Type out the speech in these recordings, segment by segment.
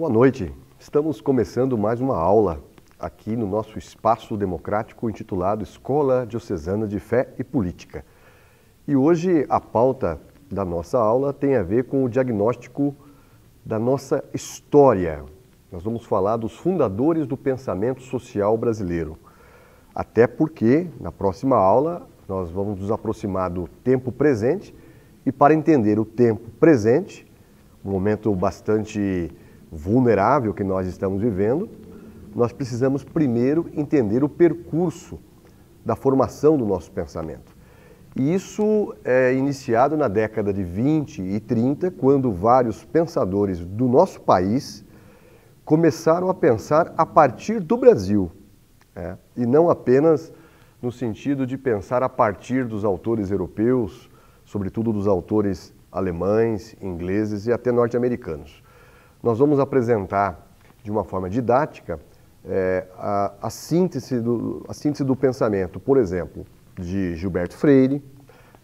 Boa noite. Estamos começando mais uma aula aqui no nosso espaço democrático intitulado Escola Diocesana de Fé e Política. E hoje a pauta da nossa aula tem a ver com o diagnóstico da nossa história. Nós vamos falar dos fundadores do pensamento social brasileiro. Até porque, na próxima aula, nós vamos nos aproximar do tempo presente e, para entender o tempo presente, um momento bastante vulnerável que nós estamos vivendo, nós precisamos primeiro entender o percurso da formação do nosso pensamento. E isso é iniciado na década de 20 e 30, quando vários pensadores do nosso país começaram a pensar a partir do Brasil, é, e não apenas no sentido de pensar a partir dos autores europeus, sobretudo dos autores alemães, ingleses e até norte-americanos nós vamos apresentar de uma forma didática é, a, a, síntese do, a síntese do pensamento, por exemplo, de Gilberto Freire,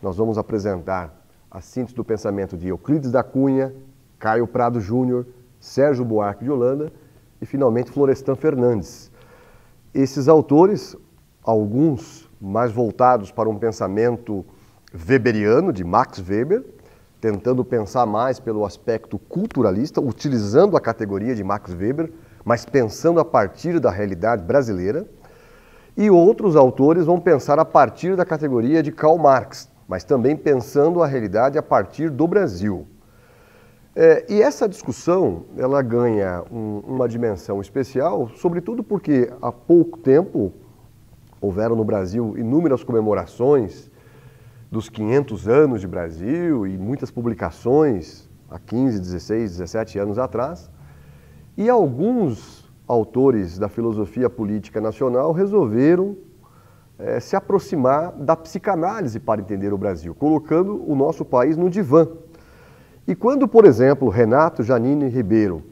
nós vamos apresentar a síntese do pensamento de Euclides da Cunha, Caio Prado Júnior, Sérgio Buarque de Holanda e, finalmente, Florestan Fernandes. Esses autores, alguns mais voltados para um pensamento weberiano, de Max Weber, tentando pensar mais pelo aspecto culturalista, utilizando a categoria de Max Weber, mas pensando a partir da realidade brasileira. E outros autores vão pensar a partir da categoria de Karl Marx, mas também pensando a realidade a partir do Brasil. É, e essa discussão ela ganha um, uma dimensão especial, sobretudo porque há pouco tempo houveram no Brasil inúmeras comemorações dos 500 anos de Brasil e muitas publicações há 15, 16, 17 anos atrás. E alguns autores da filosofia política nacional resolveram é, se aproximar da psicanálise para entender o Brasil, colocando o nosso país no divã. E quando, por exemplo, Renato Janine Ribeiro,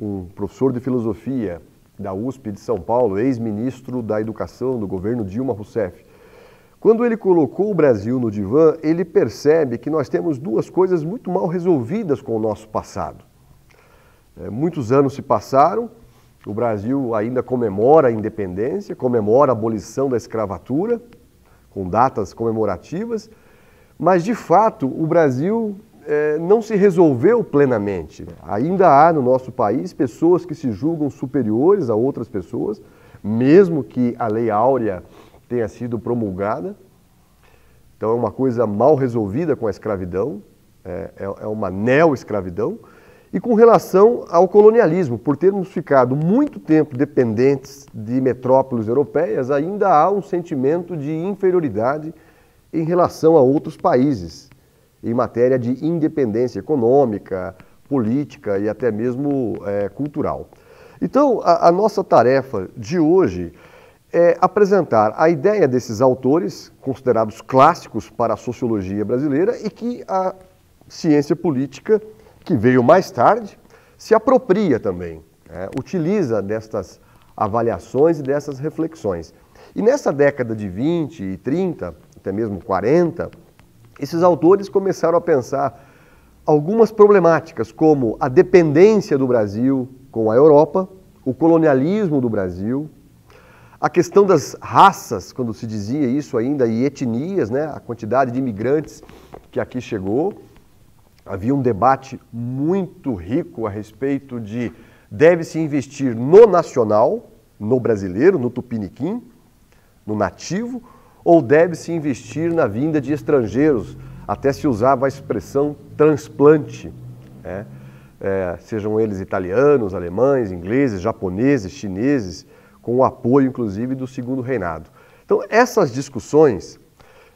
um professor de filosofia da USP de São Paulo, ex-ministro da Educação do governo Dilma Rousseff, quando ele colocou o Brasil no divã, ele percebe que nós temos duas coisas muito mal resolvidas com o nosso passado. É, muitos anos se passaram, o Brasil ainda comemora a independência, comemora a abolição da escravatura, com datas comemorativas, mas de fato o Brasil é, não se resolveu plenamente. Ainda há no nosso país pessoas que se julgam superiores a outras pessoas, mesmo que a Lei Áurea tenha sido promulgada. Então é uma coisa mal resolvida com a escravidão, é, é, é uma neo-escravidão. E com relação ao colonialismo, por termos ficado muito tempo dependentes de metrópoles europeias, ainda há um sentimento de inferioridade em relação a outros países, em matéria de independência econômica, política e até mesmo é, cultural. Então, a, a nossa tarefa de hoje é apresentar a ideia desses autores, considerados clássicos para a sociologia brasileira, e que a ciência política, que veio mais tarde, se apropria também, né? utiliza destas avaliações e dessas reflexões. E nessa década de 20 e 30, até mesmo 40, esses autores começaram a pensar algumas problemáticas, como a dependência do Brasil com a Europa, o colonialismo do Brasil, a questão das raças, quando se dizia isso ainda, e etnias, né? a quantidade de imigrantes que aqui chegou. Havia um debate muito rico a respeito de deve-se investir no nacional, no brasileiro, no tupiniquim, no nativo, ou deve-se investir na vinda de estrangeiros, até se usava a expressão transplante, né? é, sejam eles italianos, alemães, ingleses, japoneses, chineses, com o apoio, inclusive, do Segundo Reinado. Então, essas discussões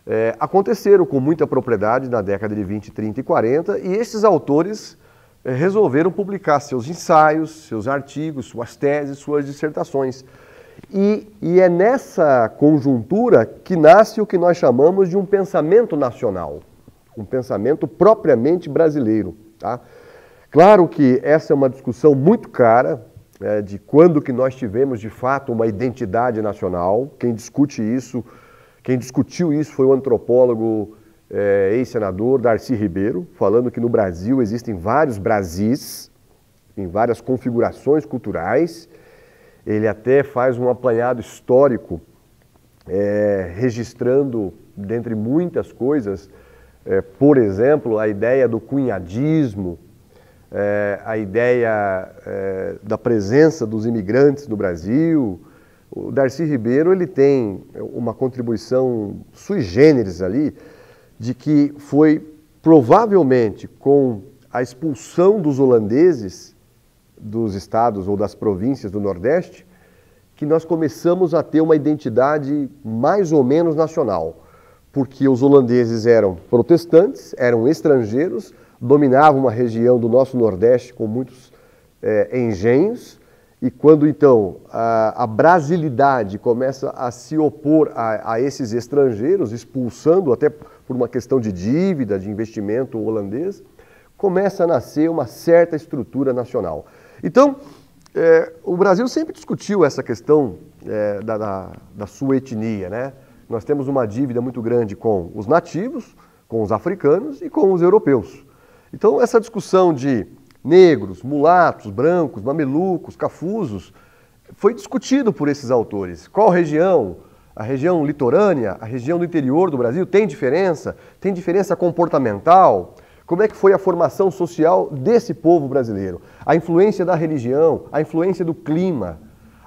é, aconteceram com muita propriedade na década de 20, 30 e 40, e esses autores é, resolveram publicar seus ensaios, seus artigos, suas teses, suas dissertações. E, e é nessa conjuntura que nasce o que nós chamamos de um pensamento nacional, um pensamento propriamente brasileiro. Tá? Claro que essa é uma discussão muito cara, é, de quando que nós tivemos de fato uma identidade nacional. Quem discute isso, quem discutiu isso foi o antropólogo é, ex-senador Darcy Ribeiro, falando que no Brasil existem vários Brasis, em várias configurações culturais. Ele até faz um apanhado histórico, é, registrando, dentre muitas coisas, eh, por exemplo, a ideia do cunhadismo, é, a ideia é, da presença dos imigrantes no Brasil. O Darcy Ribeiro ele tem uma contribuição sui generis ali, de que foi provavelmente com a expulsão dos holandeses dos estados ou das províncias do Nordeste que nós começamos a ter uma identidade mais ou menos nacional, porque os holandeses eram protestantes, eram estrangeiros, dominava uma região do nosso Nordeste com muitos é, engenhos, e quando então a, a, brasilidade começa a se opor a, a, esses estrangeiros, expulsando até por uma questão de dívida, de investimento holandês, começa a nascer uma certa estrutura nacional. Então, é, o Brasil sempre discutiu essa questão é, da, da, da sua etnia. Né? Nós temos uma dívida muito grande com os nativos, com os africanos e com os europeus. Então, essa discussão de negros, mulatos, brancos, mamelucos, cafusos, foi discutido por esses autores. Qual região? A região litorânea, a região do interior do Brasil tem diferença? Tem diferença comportamental? Como é que foi a formação social desse povo brasileiro? A influência da religião, a influência do clima,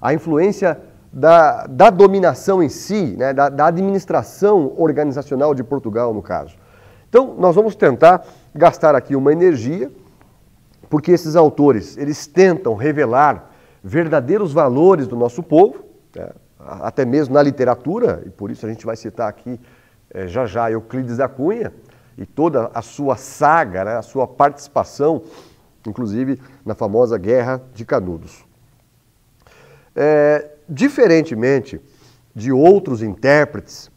a influência da, da dominação em si, né, da, da administração organizacional de Portugal, no caso. Então, nós vamos tentar gastar aqui uma energia, porque esses autores, eles tentam revelar verdadeiros valores do nosso povo, né? até mesmo na literatura, e por isso a gente vai citar aqui é, já já Euclides da Cunha e toda a sua saga, né? a sua participação, inclusive na famosa Guerra de Canudos. É, diferentemente de outros intérpretes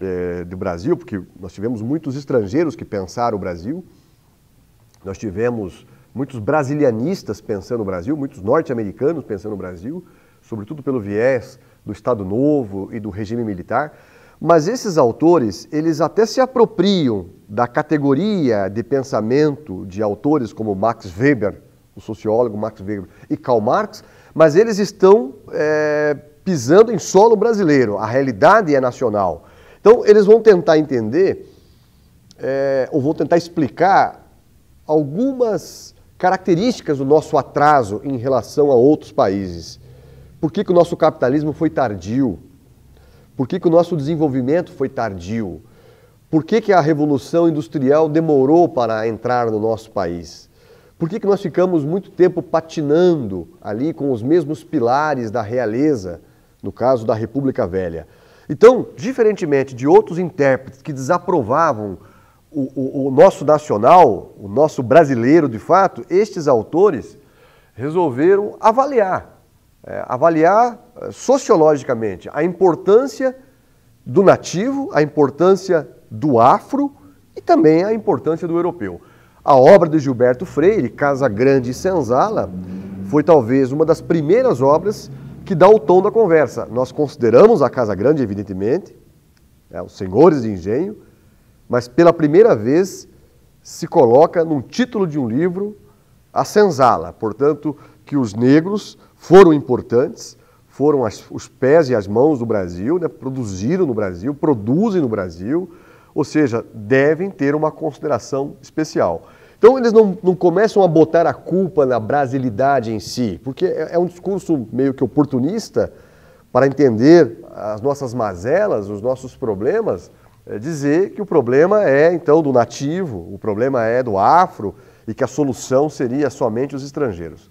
é, Brasil, porque nós tivemos muitos estrangeiros que pensaram o Brasil, nós tivemos muitos brasilianistas pensando o Brasil, muitos norte-americanos pensando o Brasil, sobretudo pelo viés do Estado Novo e do regime militar. Mas esses autores, eles até se apropriam da categoria de pensamento de autores como Max Weber, o sociólogo Max Weber, e Karl Marx, mas eles estão é, pisando em solo brasileiro. A realidade é nacional. Então, eles vão tentar entender, é, ou vão tentar explicar algumas características do nosso atraso em relação a outros países. Por que, que o nosso capitalismo foi tardio? Por que, que o nosso desenvolvimento foi tardio? Por que, que a revolução industrial demorou para entrar no nosso país? Por que, que nós ficamos muito tempo patinando ali com os mesmos pilares da realeza, no caso da República Velha? Então, diferentemente de outros intérpretes que desaprovavam o, o, o, nosso nacional, o nosso brasileiro de fato, estes autores resolveram avaliar, é, avaliar é, sociologicamente a importância do nativo, a importância do afro e também a importância do europeu. A obra de Gilberto Freire, Casa Grande e Senzala, foi talvez uma das primeiras obras que dá o tom da conversa. Nós consideramos a Casa Grande, evidentemente, é, os senhores de engenho, mas pela primeira vez se coloca num título de um livro a senzala, portanto, que os negros foram importantes, foram as, os pés e as mãos do Brasil, né, produziram no Brasil, produzem no Brasil, ou seja, devem ter uma consideração especial. Então eles não, não começam a botar a culpa na brasilidade em si, porque é, é um discurso meio que oportunista para entender as nossas mazelas, os nossos problemas, é dizer que o problema é então do nativo, o problema é do afro e que a solução seria somente os estrangeiros.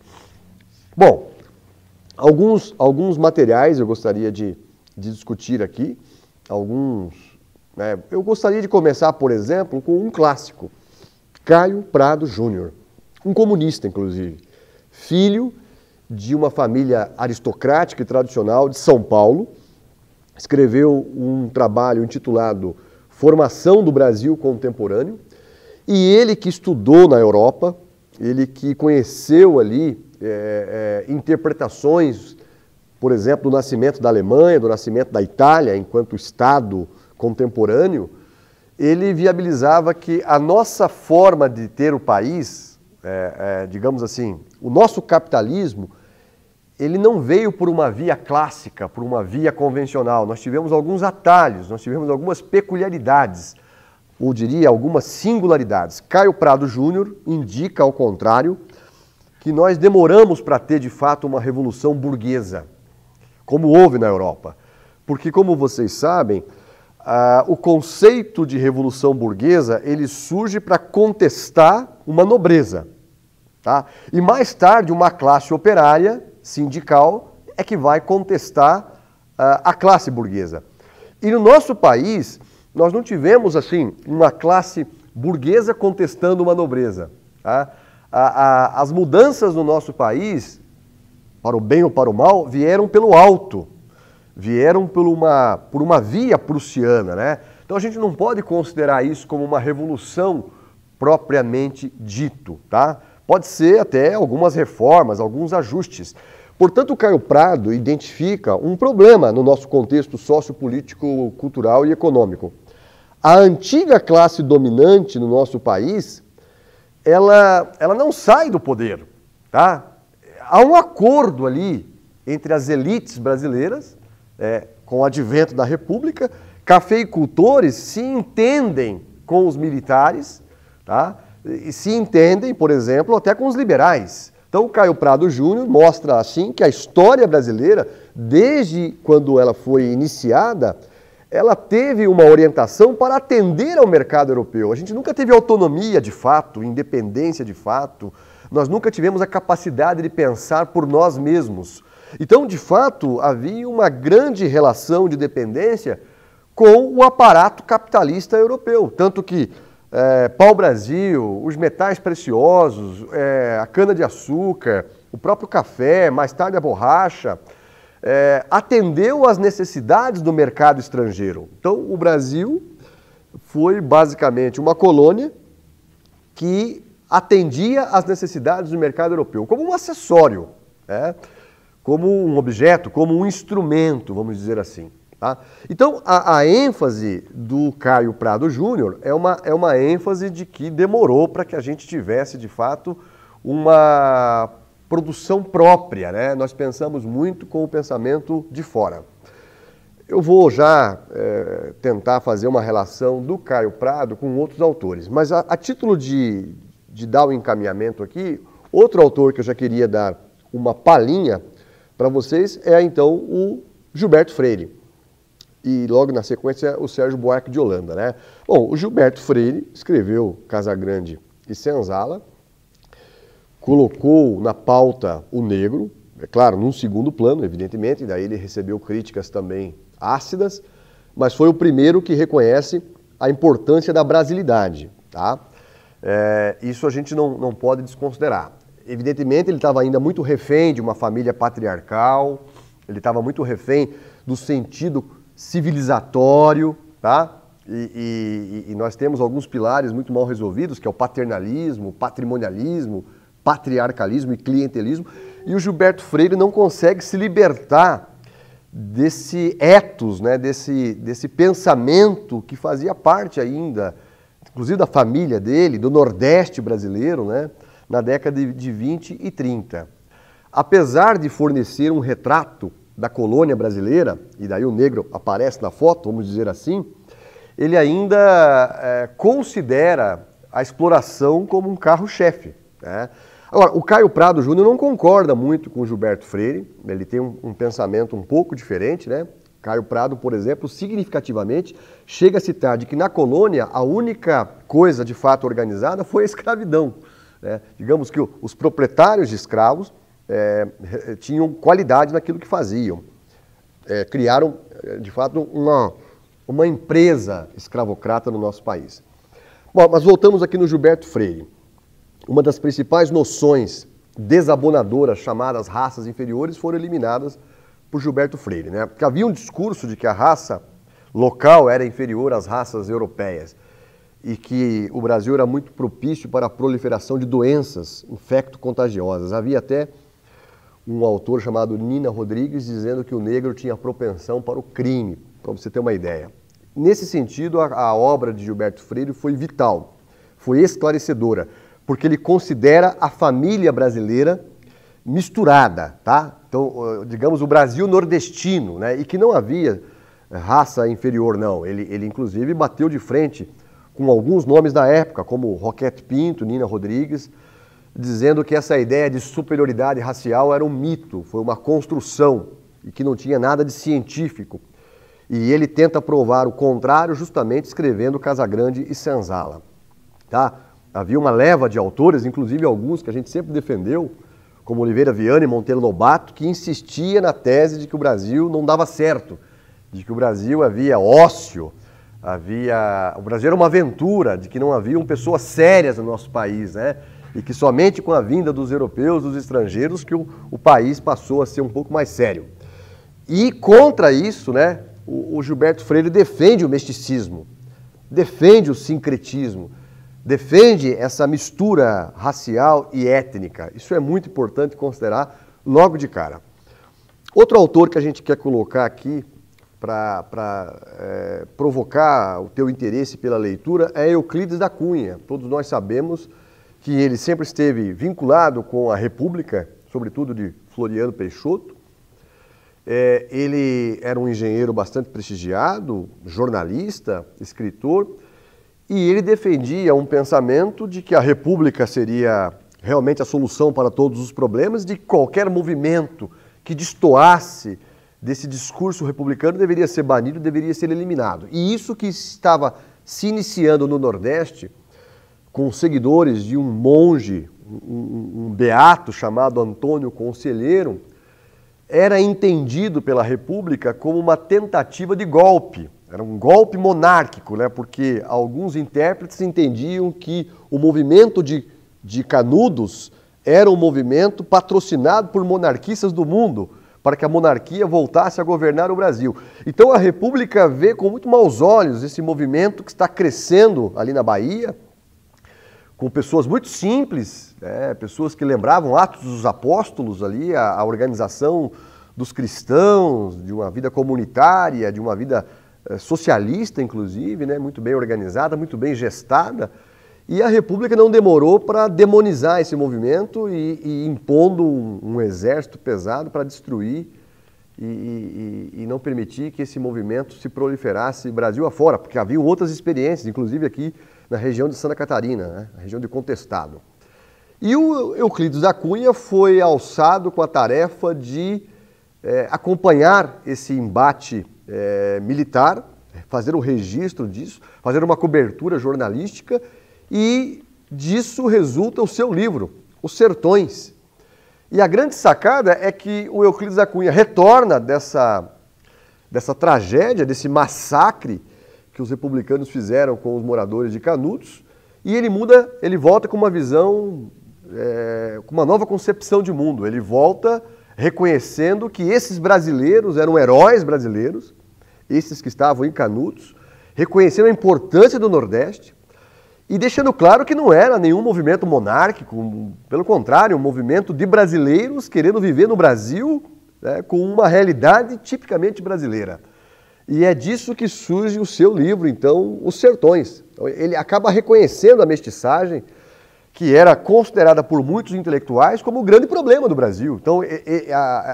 Bom, alguns, alguns materiais eu gostaria de, de discutir aqui, alguns. Né, eu gostaria de começar, por exemplo, com um clássico Caio Prado Júnior, um comunista, inclusive, filho de uma família aristocrática e tradicional de São Paulo, escreveu um trabalho intitulado Formação do Brasil Contemporâneo, e ele que estudou na Europa, ele que conheceu ali é, é, interpretações, por exemplo, do nascimento da Alemanha, do nascimento da Itália enquanto Estado contemporâneo, ele viabilizava que a nossa forma de ter o país, é, é, digamos assim, o nosso capitalismo, ele não veio por uma via clássica, por uma via convencional. Nós tivemos alguns atalhos, nós tivemos algumas peculiaridades, ou diria algumas singularidades. Caio Prado Júnior indica, ao contrário, que nós demoramos para ter de fato uma revolução burguesa, como houve na Europa. Porque, como vocês sabem, ah, o conceito de revolução burguesa ele surge para contestar uma nobreza. Tá? E mais tarde, uma classe operária sindical é que vai contestar ah, a classe burguesa. E no nosso país, nós não tivemos assim uma classe burguesa contestando uma nobreza. Tá? A, a, as mudanças no nosso país, para o bem ou para o mal, vieram pelo alto vieram por uma, por uma via prussiana, né? Então a gente não pode considerar isso como uma revolução propriamente dito, tá? Pode ser até algumas reformas, alguns ajustes. Portanto, Caio Prado identifica um problema no nosso contexto sociopolítico, cultural e econômico. A antiga classe dominante no nosso país, ela, ela não sai do poder, tá? Há um acordo ali entre as elites brasileiras é, com o advento da República, cafeicultores se entendem com os militares, tá? e se entendem, por exemplo, até com os liberais. Então, o Caio Prado Júnior mostra assim que a história brasileira, desde quando ela foi iniciada, ela teve uma orientação para atender ao mercado europeu. A gente nunca teve autonomia de fato, independência de fato, nós nunca tivemos a capacidade de pensar por nós mesmos. Então, de fato, havia uma grande relação de dependência com o aparato capitalista europeu. Tanto que é, pau-brasil, os metais preciosos, é, a cana-de-açúcar, o próprio café, mais tarde a borracha, é, atendeu às necessidades do mercado estrangeiro. Então, o Brasil foi basicamente uma colônia que atendia às necessidades do mercado europeu, como um acessório. Né? como um objeto, como um instrumento, vamos dizer assim. Tá? Então, a, a, ênfase do Caio Prado Júnior é uma, é uma ênfase de que demorou para que a gente tivesse, de fato, uma produção própria. Né? Nós pensamos muito com o pensamento de fora. Eu vou já é, tentar fazer uma relação do Caio Prado com outros autores, mas a, a título de, de dar o um encaminhamento aqui, outro autor que eu já queria dar uma palhinha para vocês é então o Gilberto Freire. E logo na sequência o Sérgio Buarque de Holanda, né? Bom, o Gilberto Freire escreveu Casagrande e Senzala, colocou na pauta o negro, é claro, num segundo plano, evidentemente, daí ele recebeu críticas também ácidas, mas foi o primeiro que reconhece a importância da brasilidade, tá? É, isso a gente não, não pode desconsiderar evidentemente, ele estava ainda muito refém de uma família patriarcal, ele estava muito refém do sentido civilizatório, tá? E, e, e, nós temos alguns pilares muito mal resolvidos, que é o paternalismo, patrimonialismo, patriarcalismo e clientelismo. E o Gilberto Freire não consegue se libertar desse etos, né, desse, desse pensamento que fazia parte ainda, inclusive da família dele, do Nordeste brasileiro, né? na década de 20 e 30. Apesar de fornecer um retrato da colônia brasileira, e daí o negro aparece na foto, vamos dizer assim, ele ainda é, considera a exploração como um carro-chefe. Né? Agora, o Caio Prado Júnior não concorda muito com Gilberto Freire, ele tem um, um, pensamento um pouco diferente, né? Caio Prado, por exemplo, significativamente chega a citar de que na colônia a única coisa de fato organizada foi a escravidão. Né? Digamos que os proprietários de escravos é, tinham qualidade naquilo que faziam. É, criaram, de fato, uma, uma empresa escravocrata no nosso país. Bom, mas voltamos aqui no Gilberto Freire. Uma das principais noções desabonadoras chamadas raças inferiores foram eliminadas por Gilberto Freire, né? Porque havia um discurso de que a raça local era inferior às raças europeias e que o Brasil era muito propício para a proliferação de doenças infecto-contagiosas. Havia até um autor chamado Nina Rodrigues dizendo que o negro tinha propensão para o crime, para você ter uma ideia. Nesse sentido, a, a obra de Gilberto Freire foi vital, foi esclarecedora, porque ele considera a família brasileira misturada, tá? Então, digamos, o Brasil nordestino, né? E que não havia raça inferior, não. Ele, ele inclusive, bateu de frente com alguns nomes da época, como Roquette Pinto, Nina Rodrigues, dizendo que essa ideia de superioridade racial era um mito, foi uma construção e que não tinha nada de científico. E ele tenta provar o contrário justamente escrevendo Casagrande e Senzala. Tá? Havia uma leva de autores, inclusive alguns que a gente sempre defendeu, como Oliveira Viana e Monteiro Lobato, que insistia na tese de que o Brasil não dava certo, de que o Brasil havia ócio, Havia, o Brasil era uma aventura de que não haviam pessoas sérias no nosso país, né? E que somente com a vinda dos europeus, dos estrangeiros, que o, o país passou a ser um pouco mais sério. E contra isso, né, o, o Gilberto Freire defende o misticismo, defende o sincretismo, defende essa mistura racial e étnica. Isso é muito importante considerar logo de cara. Outro autor que a gente quer colocar aqui para é, provocar o teu interesse pela leitura é Euclides da Cunha. Todos nós sabemos que ele sempre esteve vinculado com a República, sobretudo de Floriano Peixoto. É, ele era um engenheiro bastante prestigiado, jornalista, escritor, e ele defendia um pensamento de que a República seria realmente a solução para todos os problemas, de qualquer movimento que destoasse desse discurso republicano deveria ser banido, deveria ser eliminado. E isso que estava se iniciando no Nordeste, com seguidores de um monge, um, um beato chamado Antônio Conselheiro, era entendido pela República como uma tentativa de golpe. Era um golpe monárquico, né? porque alguns intérpretes entendiam que o movimento de, de Canudos era um movimento patrocinado por monarquistas do mundo para que a monarquia voltasse a governar o Brasil. Então a República vê com muito maus olhos esse movimento que está crescendo ali na Bahia, com pessoas muito simples, né, pessoas que lembravam Atos dos Apóstolos ali, a, a, organização dos cristãos, de uma vida comunitária, de uma vida eh, socialista, inclusive, né, muito bem organizada, muito bem gestada. E a República não demorou para demonizar esse movimento e, e impondo um, um, exército pesado para destruir e, e, e, não permitir que esse movimento se proliferasse Brasil afora, porque havia outras experiências, inclusive aqui na região de Santa Catarina, né? a região de Contestado. E o Euclides da Cunha foi alçado com a tarefa de é, acompanhar esse embate é, militar, fazer o registro disso, fazer uma cobertura jornalística e disso resulta o seu livro, Os Sertões. E a grande sacada é que o Euclides da Cunha retorna dessa, dessa tragédia, desse massacre que os republicanos fizeram com os moradores de Canudos, e ele muda, ele volta com uma visão, é, com uma nova concepção de mundo. Ele volta reconhecendo que esses brasileiros eram heróis brasileiros, esses que estavam em Canudos, reconhecendo a importância do Nordeste, e deixando claro que não era nenhum movimento monárquico, pelo contrário, um movimento de brasileiros querendo viver no Brasil né, com uma realidade tipicamente brasileira. E é disso que surge o seu livro, então, Os Sertões. Então, ele acaba reconhecendo a mestiçagem, que era considerada por muitos intelectuais como o grande problema do Brasil. Então,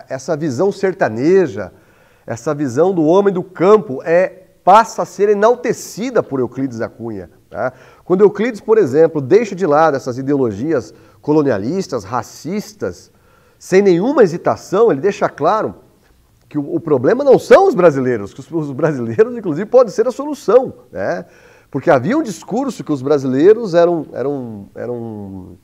essa visão sertaneja, essa visão do homem do campo, é, passa a ser enaltecida por Euclides da Cunha. Né? Quando Euclides, por exemplo, deixa de lado essas ideologias colonialistas, racistas, sem nenhuma hesitação, ele deixa claro que o, problema não são os brasileiros, que os, brasileiros, inclusive, podem ser a solução. Né? Porque havia um discurso que os brasileiros eram, eram, eram,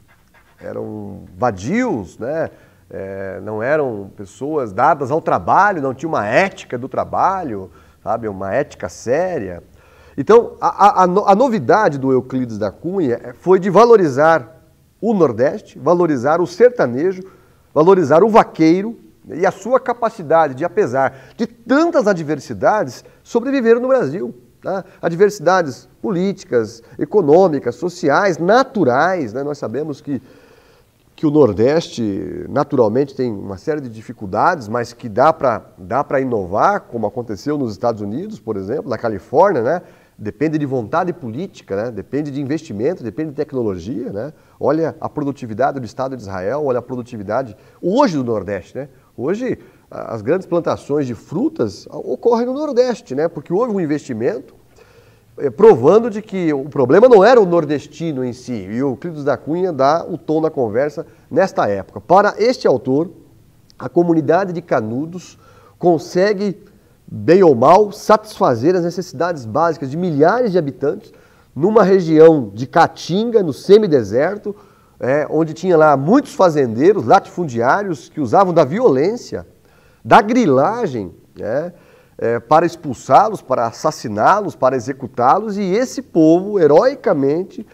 eram vadios, né? É, não eram pessoas dadas ao trabalho, não tinha uma ética do trabalho, sabe, uma ética séria. Então, a, a, a novidade do Euclides da Cunha é, foi de valorizar o Nordeste, valorizar o sertanejo, valorizar o vaqueiro e a sua capacidade de, apesar de tantas adversidades, sobreviver no Brasil. Tá? Adversidades políticas, econômicas, sociais, naturais. Né? Nós sabemos que, que o Nordeste, naturalmente, tem uma série de dificuldades, mas que dá para dá inovar, como aconteceu nos Estados Unidos, por exemplo, na Califórnia, né? depende de vontade política, né? depende de investimento, depende de tecnologia. Né? Olha a produtividade do Estado de Israel, olha a produtividade hoje do Nordeste. Né? Hoje, as grandes plantações de frutas ocorrem no Nordeste, né? porque houve um investimento eh, provando de que o problema não era o nordestino em si. E o Clídos da Cunha dá o tom da conversa nesta época. Para este autor, a comunidade de Canudos consegue bem ou mal, satisfazer as necessidades básicas de milhares de habitantes numa região de Caatinga, no semideserto, é, onde tinha lá muitos fazendeiros, latifundiários, que usavam da violência, da grilagem, é, é, para expulsá-los, para assassiná-los, para executá-los, e esse povo, heroicamente,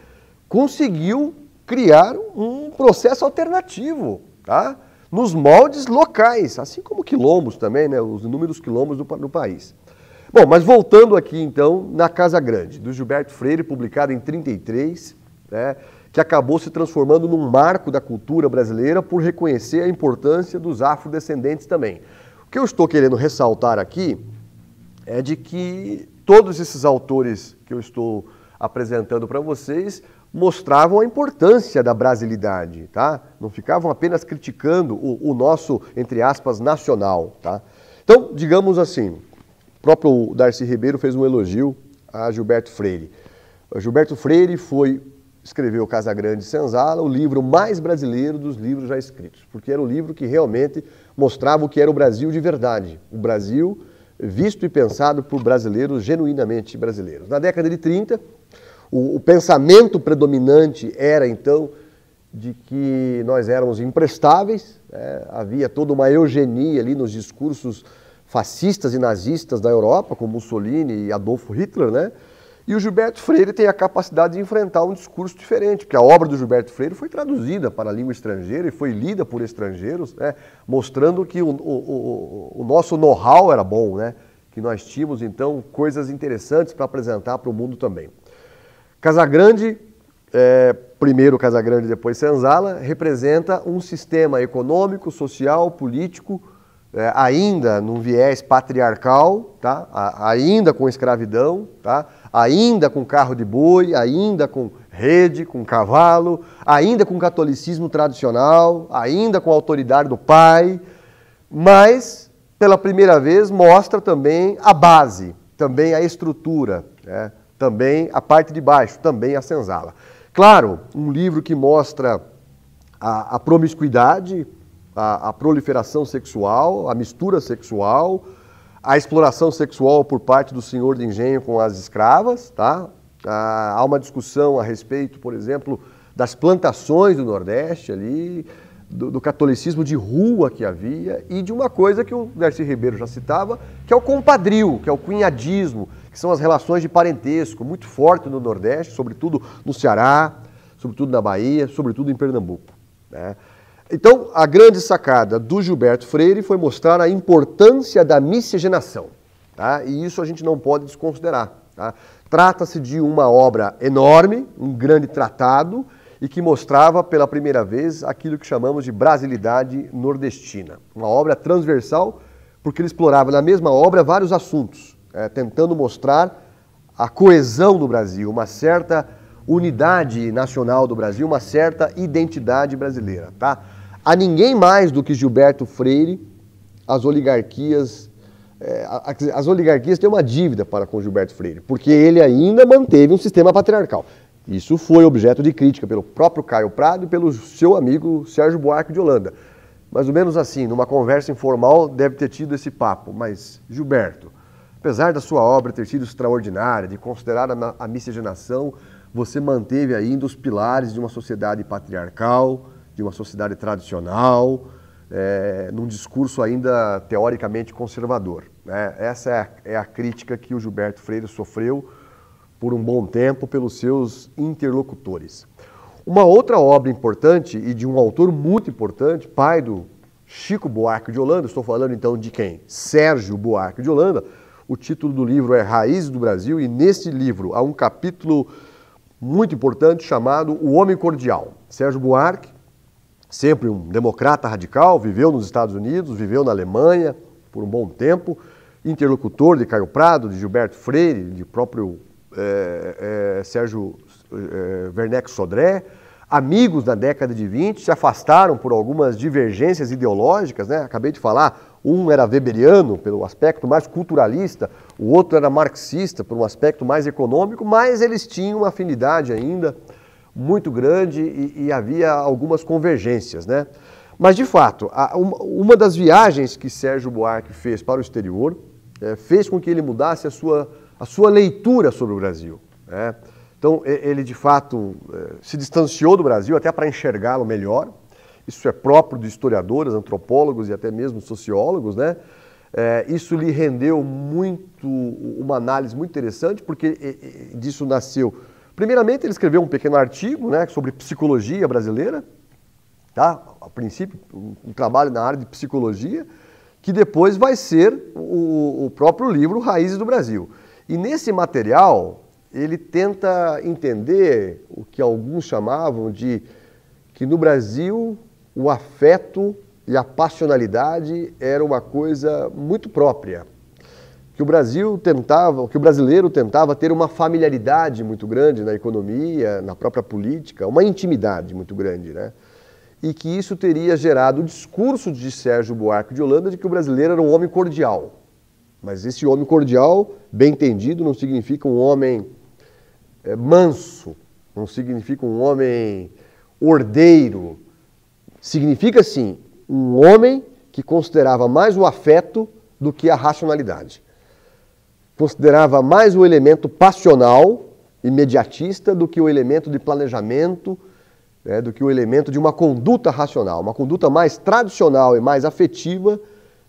conseguiu criar um processo alternativo, tá? nos moldes locais, assim como quilombos também, né, os inúmeros quilombos do, do país. Bom, mas voltando aqui então na Casa Grande, do Gilberto Freire, publicado em 33, né, que acabou se transformando num marco da cultura brasileira por reconhecer a importância dos afrodescendentes também. O que eu estou querendo ressaltar aqui é de que todos esses autores que eu estou apresentando para vocês mostravam a importância da brasilidade, tá? Não ficavam apenas criticando o, o nosso, entre aspas, nacional, tá? Então, digamos assim, o próprio Darcy Ribeiro fez um elogio a Gilberto Freire. O Gilberto Freire foi escreveu Casa Grande Senzala, o livro mais brasileiro dos livros já escritos, porque era o livro que realmente mostrava o que era o Brasil de verdade, o Brasil visto e pensado por brasileiros genuinamente brasileiros. Na década de 30, o, o pensamento predominante era, então, de que nós éramos imprestáveis, né? havia toda uma eugenia ali nos discursos fascistas e nazistas da Europa, como Mussolini e Adolfo Hitler, né? E o Gilberto Freire tem a capacidade de enfrentar um discurso diferente, porque a obra do Gilberto Freire foi traduzida para a língua estrangeira e foi lida por estrangeiros, né? mostrando que o, o, o, o nosso know-how era bom, né? que nós tínhamos então coisas interessantes para apresentar para o mundo também. Casagrande, é, primeiro Casagrande, depois Senzala, representa um sistema econômico, social, político, é, ainda num viés patriarcal, tá? A, ainda com escravidão, tá? ainda com carro de boi, ainda com rede, com cavalo, ainda com catolicismo tradicional, ainda com a autoridade do pai, mas pela primeira vez mostra também a base, também a estrutura. Né? também a parte de baixo, também a senzala. Claro, um livro que mostra a, a promiscuidade, a, a, proliferação sexual, a mistura sexual, a exploração sexual por parte do senhor de engenho com as escravas, tá? Ah, há uma discussão a respeito, por exemplo, das plantações do Nordeste ali, do, do, catolicismo de rua que havia e de uma coisa que o Garcia Ribeiro já citava, que é o compadrio, que é o cunhadismo, que são as relações de parentesco, muito forte no Nordeste, sobretudo no Ceará, sobretudo na Bahia, sobretudo em Pernambuco. Né? Então, a grande sacada do Gilberto Freire foi mostrar a importância da miscigenação, tá? e isso a gente não pode desconsiderar. Tá? Trata-se de uma obra enorme, um grande tratado, e que mostrava pela primeira vez aquilo que chamamos de brasilidade nordestina. Uma obra transversal, porque ele explorava na mesma obra vários assuntos é, tentando mostrar a coesão do Brasil, uma certa unidade nacional do Brasil, uma certa identidade brasileira, tá? A ninguém mais do que Gilberto Freire, as oligarquias, é, as oligarquias têm uma dívida para com Gilberto Freire, porque ele ainda manteve um sistema patriarcal. Isso foi objeto de crítica pelo próprio Caio Prado e pelo seu amigo Sérgio Buarque de Holanda. Mais ou menos assim, numa conversa informal deve ter tido esse papo, mas Gilberto, Apesar da sua obra ter sido extraordinária, de considerar a, a miscigenação, você manteve ainda os pilares de uma sociedade patriarcal, de uma sociedade tradicional, é, num discurso ainda teoricamente conservador. Né? Essa é a, é a, crítica que o Gilberto Freire sofreu por um bom tempo pelos seus interlocutores. Uma outra obra importante e de um autor muito importante, pai do Chico Buarque de Holanda, estou falando então de quem? Sérgio Buarque de Holanda, o título do livro é Raízes do Brasil e nesse livro há um capítulo muito importante chamado O Homem Cordial. Sérgio Buarque, sempre um democrata radical, viveu nos Estados Unidos, viveu na Alemanha por um bom tempo, interlocutor de Caio Prado, de Gilberto Freire, de próprio é, é, Sérgio é, Werneck Sodré, amigos da década de 20, se afastaram por algumas divergências ideológicas, né? acabei de falar, um era weberiano, pelo aspecto mais culturalista, o outro era marxista, por um aspecto mais econômico, mas eles tinham uma afinidade ainda muito grande e, e havia algumas convergências. Né? Mas, de fato, a, uma, uma das viagens que Sérgio Buarque fez para o exterior é, fez com que ele mudasse a sua, a sua leitura sobre o Brasil. Né? Então, ele, de fato, eh, se distanciou do Brasil até para enxergá-lo melhor isso é próprio de historiadores, antropólogos e até mesmo sociólogos, né? É, isso lhe rendeu muito uma análise muito interessante, porque disso nasceu. Primeiramente, ele escreveu um pequeno artigo né, sobre psicologia brasileira, tá? a princípio, um, um trabalho na área de psicologia, que depois vai ser o, o próprio livro Raízes do Brasil. E nesse material, ele tenta entender o que alguns chamavam de que no Brasil o afeto e a passionalidade era uma coisa muito própria, que o Brasil tentava, que o brasileiro tentava ter uma familiaridade muito grande na economia, na própria política, uma intimidade muito grande, né? E que isso teria gerado o discurso de Sérgio Buarque de Holanda de que o brasileiro era um homem cordial. Mas esse homem cordial, bem entendido, não significa um homem eh, manso, não significa um homem ordeiro, Significa, sim, um homem que considerava mais o afeto do que a racionalidade. Considerava mais o elemento passional, imediatista, do que o elemento de planejamento, né, do que o elemento de uma conduta racional, uma conduta mais tradicional e mais afetiva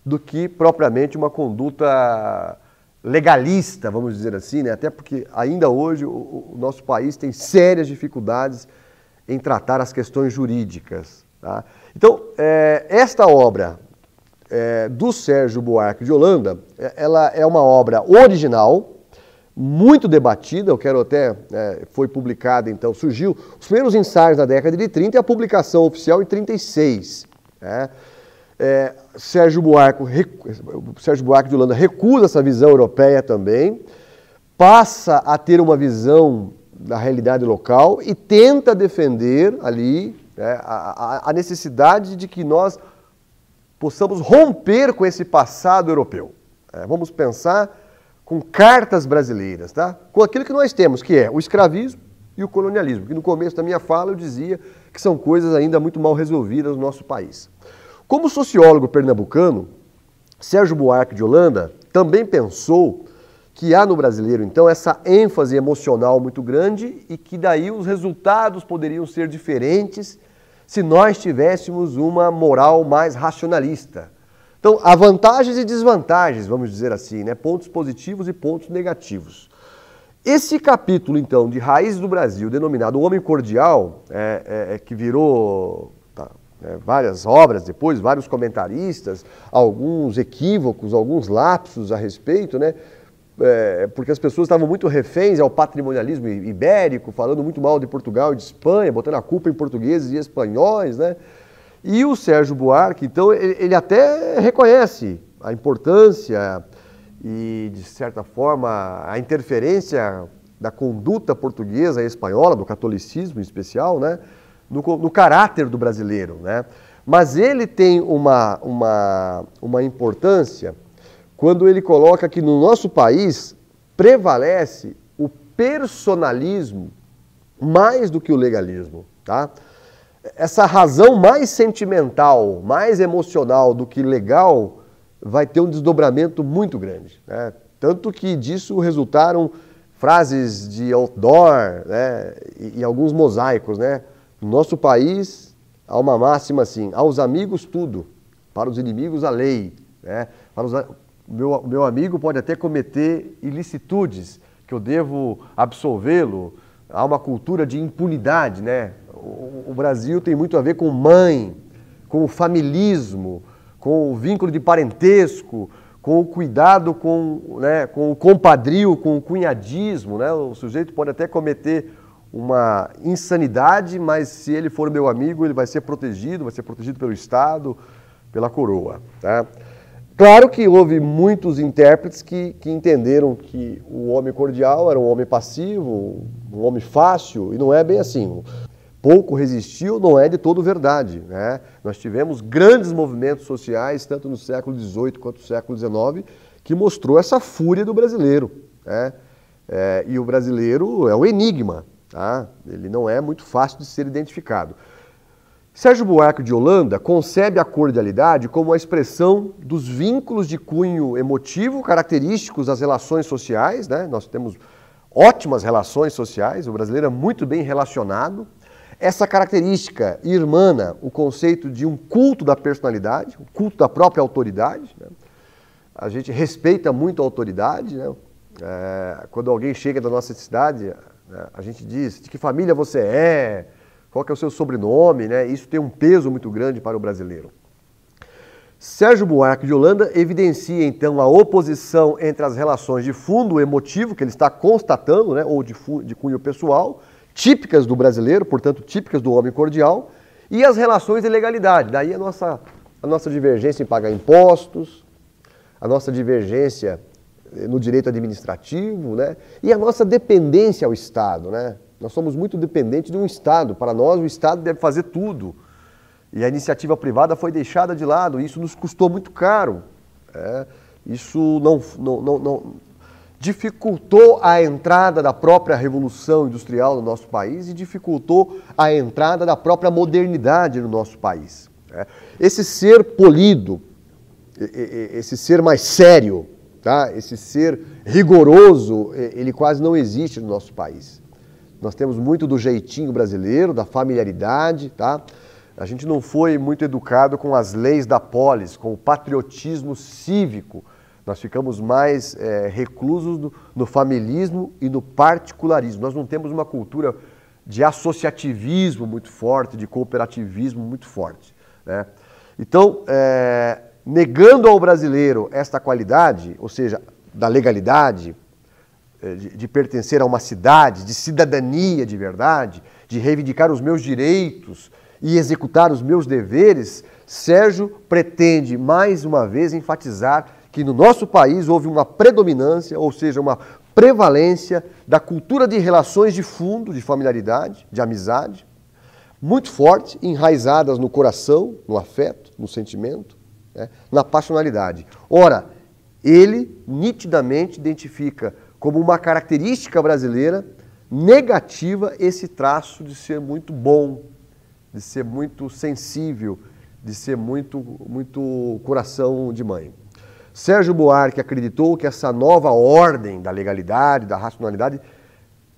do que propriamente uma conduta legalista, vamos dizer assim, né? até porque ainda hoje o, o nosso país tem sérias dificuldades em tratar as questões jurídicas. Tá? Então, é, esta obra é, do Sérgio Buarque de Holanda, eh, ela é uma obra original, muito debatida, eu quero até, é, foi publicada então, surgiu os primeiros ensaios na década de 30 e a publicação oficial em 36. Né? É, Sérgio, Buarque, Sérgio Buarque de Holanda recusa essa visão europeia também, passa a ter uma visão da realidade local e tenta defender ali é, a, a necessidade de que nós possamos romper com esse passado europeu. É, vamos pensar com cartas brasileiras, tá? com aquilo que nós temos, que é o escravismo e o colonialismo, que no começo da minha fala eu dizia que são coisas ainda muito mal resolvidas no nosso país. Como sociólogo pernambucano, Sérgio Buarque de Holanda também pensou que há no brasileiro, então, essa ênfase emocional muito grande e que daí os resultados poderiam ser diferentes se nós tivéssemos uma moral mais racionalista. Então, há vantagens e desvantagens, vamos dizer assim, né? pontos positivos e pontos negativos. Esse capítulo, então, de Raízes do Brasil, denominado O Homem Cordial, é, é, é, que virou tá, é, várias obras depois, vários comentaristas, alguns equívocos, alguns lapsos a respeito, né? é, porque as pessoas estavam muito reféns ao patrimonialismo ibérico, falando muito mal de Portugal e de Espanha, botando a culpa em portugueses e espanhóis, né? E o Sérgio Buarque, então, ele, ele até reconhece a importância e, de certa forma, a interferência da conduta portuguesa e espanhola, do catolicismo em especial, né? no, no caráter do brasileiro, né? Mas ele tem uma, uma, uma importância quando ele coloca que no nosso país prevalece o personalismo mais do que o legalismo, tá? Essa razão mais sentimental, mais emocional do que legal, vai ter um desdobramento muito grande. Né? Tanto que disso resultaram frases de outdoor né? e, e alguns mosaicos. Né? No nosso país, há uma máxima assim: aos amigos tudo, para os inimigos a lei. Né? Para os, o meu, o meu amigo pode até cometer ilicitudes, que eu devo absolvê-lo. Há uma cultura de impunidade, né? O, o Brasil tem muito a ver com mãe, com o familismo, com o vínculo de parentesco, com o cuidado com, né, com o compadrio, com o cunhadismo. Né? O sujeito pode até cometer uma insanidade, mas se ele for meu amigo, ele vai ser protegido, vai ser protegido pelo Estado, pela coroa. Tá? Claro que houve muitos intérpretes que, que entenderam que o homem cordial era um homem passivo, um homem fácil, e não é bem assim. Pouco resistiu não é de todo verdade. Né? Nós tivemos grandes movimentos sociais, tanto no século XVIII quanto no século XIX, que mostrou essa fúria do brasileiro. Né? É, e o brasileiro é um enigma, tá? ele não é muito fácil de ser identificado. Sérgio Buarque de Holanda concebe a cordialidade como a expressão dos vínculos de cunho emotivo característicos das relações sociais. Né? Nós temos ótimas relações sociais, o brasileiro é muito bem relacionado. Essa característica irmana o conceito de um culto da personalidade, o um culto da própria autoridade. Né? A gente respeita muito a autoridade. Né? É, quando alguém chega da nossa cidade, né, a gente diz de que família você é qual é o seu sobrenome, né? Isso tem um peso muito grande para o brasileiro. Sérgio Buarque de Holanda evidencia então a oposição entre as relações de fundo emotivo, que ele está constatando, né, ou de, de cunho pessoal, típicas do brasileiro, portanto típicas do homem cordial, e as relações de legalidade. Daí a nossa, a nossa divergência em pagar impostos, a nossa divergência eh, no direito administrativo, né? E a nossa dependência ao Estado, né? Nós somos muito dependentes de um Estado. Para nós, o Estado deve fazer tudo. E a iniciativa privada foi deixada de lado. Isso nos custou muito caro. É, isso não, não, não, não, dificultou a entrada da própria revolução industrial no nosso país e dificultou a entrada da própria modernidade no nosso país. É, esse ser polido, esse ser mais sério, tá? esse ser rigoroso, ele quase não existe no nosso país. Nós temos muito do jeitinho brasileiro, da familiaridade, tá? A gente não foi muito educado com as leis da polis, com o patriotismo cívico. Nós ficamos mais é, reclusos no, no familismo e no particularismo. Nós não temos uma cultura de associativismo muito forte, de cooperativismo muito forte. Né? Então, é, negando ao brasileiro esta qualidade, ou seja, da legalidade, eh, de, de pertencer a uma cidade, de cidadania de verdade, de reivindicar os meus direitos e executar os meus deveres, Sérgio pretende mais uma vez enfatizar que no nosso país houve uma predominância, ou seja, uma prevalência da cultura de relações de fundo, de familiaridade, de amizade, muito forte, enraizadas no coração, no afeto, no sentimento, né, na passionalidade. Ora, ele nitidamente identifica como uma característica brasileira negativa esse traço de ser muito bom, de ser muito sensível, de ser muito, muito coração de mãe. Sérgio Buarque acreditou que essa nova ordem da legalidade, da racionalidade,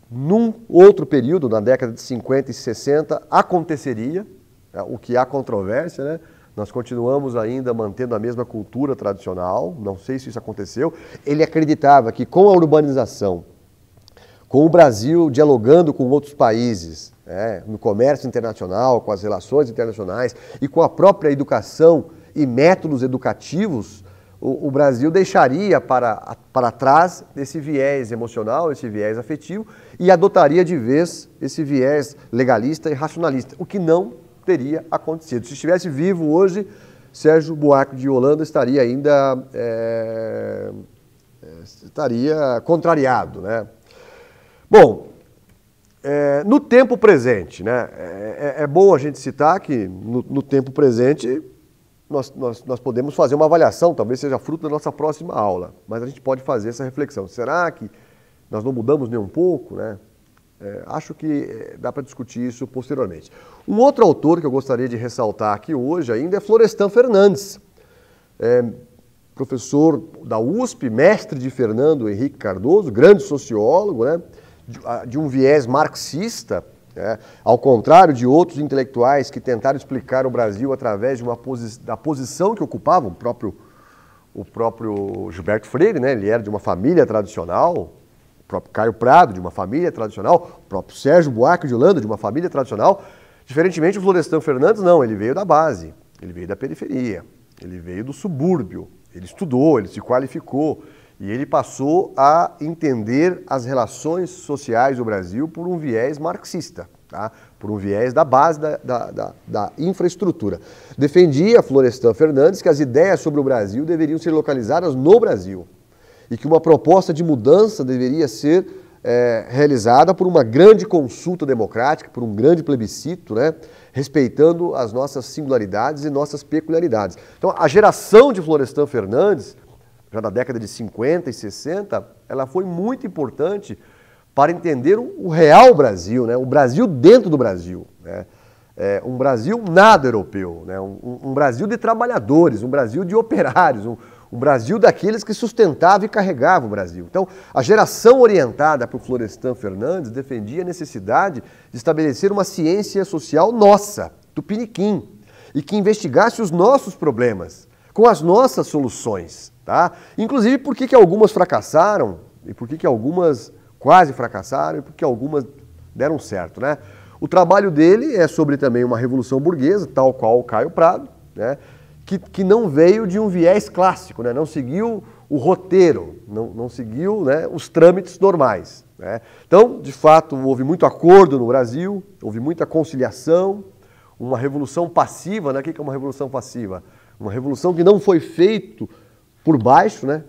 num outro período, na década de 50 e 60, aconteceria, né, o que há controvérsia, né? Nós continuamos ainda mantendo a mesma cultura tradicional, não sei se isso aconteceu. Ele acreditava que com a urbanização, com o Brasil dialogando com outros países, é, no comércio internacional, com as relações internacionais e com a própria educação e métodos educativos, o, o Brasil deixaria para, para trás esse viés emocional, esse viés afetivo e adotaria de vez esse viés legalista e racionalista, o que não teria acontecido. Se estivesse vivo hoje, Sérgio Buarque de Holanda estaria ainda é, é estaria contrariado, né? Bom, é, no tempo presente, né? É, é, é, bom a gente citar que no, no tempo presente nós, nós, nós, podemos fazer uma avaliação, talvez seja fruto da nossa próxima aula, mas a gente pode fazer essa reflexão. Será que nós não mudamos nem um pouco, né? É, acho que é, dá para discutir isso posteriormente. Um outro autor que eu gostaria de ressaltar aqui hoje ainda é Florestan Fernandes, é, professor da USP, mestre de Fernando Henrique Cardoso, grande sociólogo, né, de, de um viés marxista, é, ao contrário de outros intelectuais que tentaram explicar o Brasil através de uma posi da posição que ocupavam, o próprio, o próprio Gilberto Freire, né, ele era de uma família tradicional, próprio Caio Prado, de uma família tradicional, o próprio Sérgio Buarque de Holanda, de uma família tradicional. Diferentemente do Florestan Fernandes, não, ele veio da base, ele veio da periferia, ele veio do subúrbio, ele estudou, ele se qualificou e ele passou a entender as relações sociais do Brasil por um viés marxista. Tá? por um viés da base da, da, da, da, infraestrutura. Defendia Florestan Fernandes que as ideias sobre o Brasil deveriam ser localizadas no Brasil e que uma proposta de mudança deveria ser é, realizada por uma grande consulta democrática, por um grande plebiscito, né, respeitando as nossas singularidades e nossas peculiaridades. Então, a geração de Florestan Fernandes, já da década de 50 e 60, ela foi muito importante para entender o real Brasil, né, o Brasil dentro do Brasil. Né. É um Brasil nada europeu, né? Um, um, Brasil de trabalhadores, um Brasil de operários, um, o Brasil daqueles que sustentava e carregava o Brasil. Então, a geração orientada por Florestan Fernandes defendia a necessidade de estabelecer uma ciência social nossa, tupiniquim, e que investigasse os nossos problemas, com as nossas soluções. Tá? Inclusive, por que, que algumas fracassaram e por que, que algumas quase fracassaram e por que algumas deram certo. Né? O trabalho dele é sobre também uma revolução burguesa, tal qual o Caio Prado, né? que, que não veio de um viés clássico, né? não seguiu o roteiro, não, não seguiu né, os trâmites normais. Né? Então, de fato, houve muito acordo no Brasil, houve muita conciliação, uma revolução passiva. Né? O que é uma revolução passiva? Uma revolução que não foi feita por baixo, né?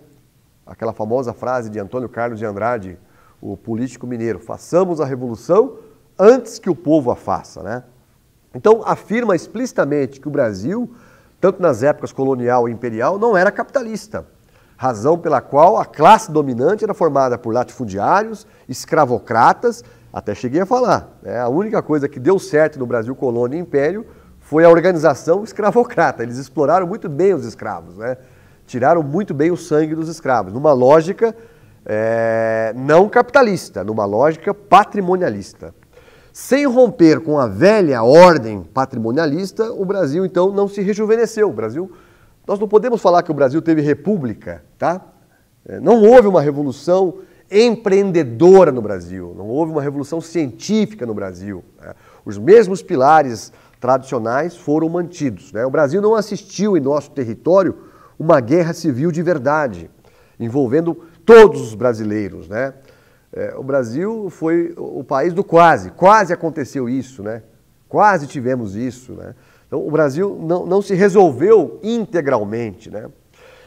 aquela famosa frase de Antônio Carlos de Andrade, o político mineiro: façamos a revolução antes que o povo a faça. Né? Então, afirma explicitamente que o Brasil tanto nas épocas colonial e imperial, não era capitalista. Razão pela qual a classe dominante era formada por latifundiários, escravocratas, até cheguei a falar. Né? A única coisa que deu certo no Brasil colônia e império foi a organização escravocrata. Eles exploraram muito bem os escravos, né? tiraram muito bem o sangue dos escravos, numa lógica é, não capitalista, numa lógica patrimonialista. Sem romper com a velha ordem patrimonialista, o Brasil então não se rejuvenesceu. O Brasil, nós não podemos falar que o Brasil teve república, tá? É, não houve uma revolução empreendedora no Brasil, não houve uma revolução científica no Brasil. Né? Os mesmos pilares tradicionais foram mantidos. Né? O Brasil não assistiu em nosso território uma guerra civil de verdade, envolvendo todos os brasileiros, né? É, o Brasil foi o país do quase, quase aconteceu isso, né? Quase tivemos isso, né? Então o Brasil não, não se resolveu integralmente, né?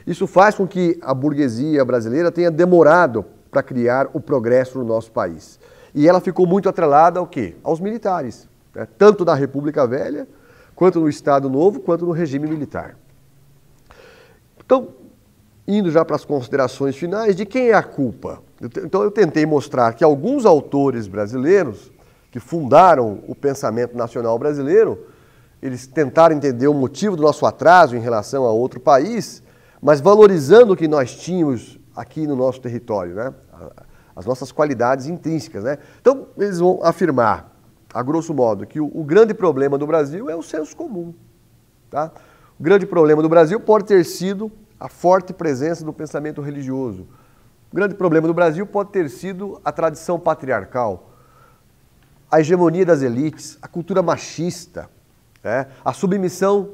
Isso faz com que a burguesia brasileira tenha demorado para criar o progresso no nosso país. E ela ficou muito atrelada ao quê? Aos militares, né? tanto da República Velha, quanto no Estado Novo, quanto no regime militar. Então, indo já para as considerações finais, de quem é a culpa? Então eu tentei mostrar que alguns autores brasileiros que fundaram o pensamento nacional brasileiro, eles tentaram entender o motivo do nosso atraso em relação a outro país, mas valorizando o que nós tínhamos aqui no nosso território, né? as nossas qualidades intrínsecas. Né? Então eles vão afirmar, a grosso modo, que o, grande problema do Brasil é o senso comum. Tá? O grande problema do Brasil pode ter sido a forte presença do pensamento religioso, grande problema do Brasil pode ter sido a tradição patriarcal, a hegemonia das elites, a cultura machista, né? a submissão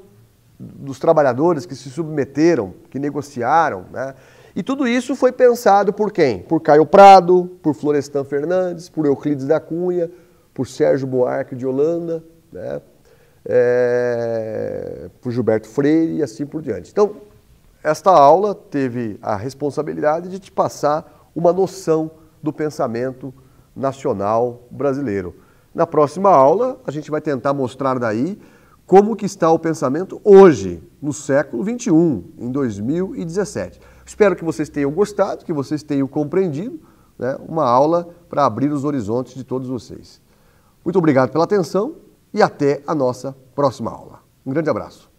dos trabalhadores que se submeteram, que negociaram. Né? E tudo isso foi pensado por quem? Por Caio Prado, por Florestan Fernandes, por Euclides da Cunha, por Sérgio Buarque de Holanda, né? É... por Gilberto Freire e assim por diante. Então, esta aula teve a responsabilidade de te passar uma noção do pensamento nacional brasileiro. Na próxima aula, a gente vai tentar mostrar daí como que está o pensamento hoje, no século 21, em 2017. Espero que vocês tenham gostado, que vocês tenham compreendido, né? uma aula para abrir os horizontes de todos vocês. Muito obrigado pela atenção e até a nossa próxima aula. Um grande abraço.